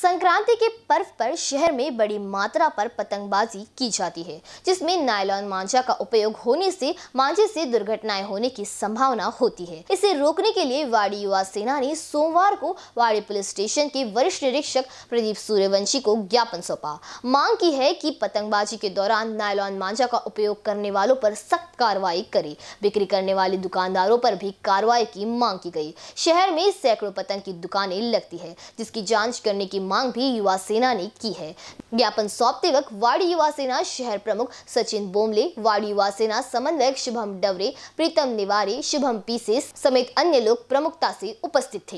संक्रांति के पर्व पर शहर में बड़ी मात्रा पर पतंगबाजी की जाती है जिसमें नायलॉन मांझा का उपयोग होने से मांझे से दुर्घटनाएं होने की संभावना होती है इसे रोकने के लिए वाड़ी युवा सेना ने सोमवार को वाड़ी पुलिस स्टेशन के वरिष्ठ निरीक्षक प्रदीप सूर्यवंशी को ज्ञापन सौंपा मांग की है की पतंगबाजी के दौरान नायलॉन मांझा का उपयोग करने वालों पर सख्त कार्रवाई करे बिक्री करने वाले दुकानदारों पर भी कार्रवाई की मांग की गई शहर में सैकड़ों पतंग की दुकानें लगती है जिसकी जाँच करने की मांग भी युवा सेना ने की है ज्ञापन सौंपते वक्त वार्ड युवा सेना शहर प्रमुख सचिन बोमले वार्ड युवा सेना समन्वयक शुभम डवरे प्रीतम निवारे शुभम पीसे समेत अन्य लोग प्रमुखता से उपस्थित थे